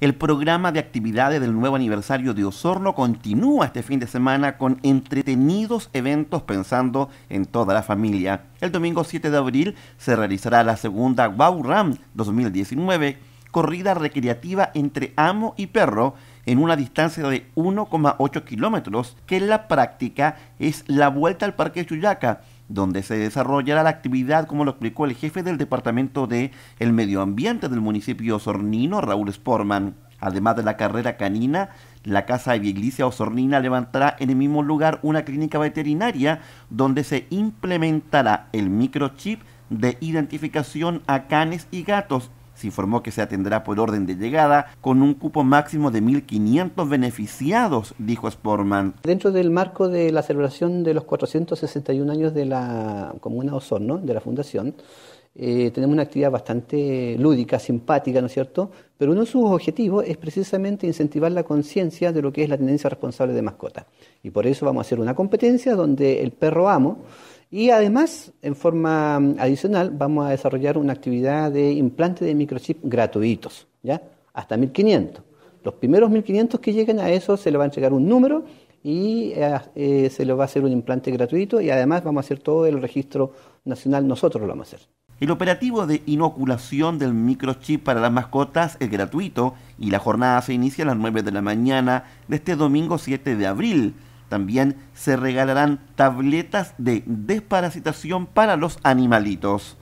El programa de actividades del nuevo aniversario de Osorno continúa este fin de semana con entretenidos eventos pensando en toda la familia. El domingo 7 de abril se realizará la segunda Wow Ram 2019, corrida recreativa entre amo y perro en una distancia de 1,8 kilómetros, que en la práctica es la vuelta al Parque Chuyaca donde se desarrollará la actividad, como lo explicó el jefe del Departamento de El Medio Ambiente del municipio Osornino, Raúl Sporman. Además de la carrera canina, la Casa de Iglesia Osornina levantará en el mismo lugar una clínica veterinaria donde se implementará el microchip de identificación a canes y gatos se informó que se atenderá por orden de llegada con un cupo máximo de 1.500 beneficiados, dijo Sportman. Dentro del marco de la celebración de los 461 años de la Comuna Osorno, de la Fundación, eh, tenemos una actividad bastante lúdica, simpática, ¿no es cierto? Pero uno de sus objetivos es precisamente incentivar la conciencia de lo que es la tendencia responsable de mascota. Y por eso vamos a hacer una competencia donde el perro amo y además, en forma mm, adicional, vamos a desarrollar una actividad de implante de microchip gratuitos, ¿ya? Hasta 1500. Los primeros 1500 que lleguen a eso se le va a entregar un número y eh, eh, se le va a hacer un implante gratuito y además vamos a hacer todo el registro nacional, nosotros lo vamos a hacer. El operativo de inoculación del microchip para las mascotas es gratuito y la jornada se inicia a las 9 de la mañana de este domingo 7 de abril. También se regalarán tabletas de desparasitación para los animalitos.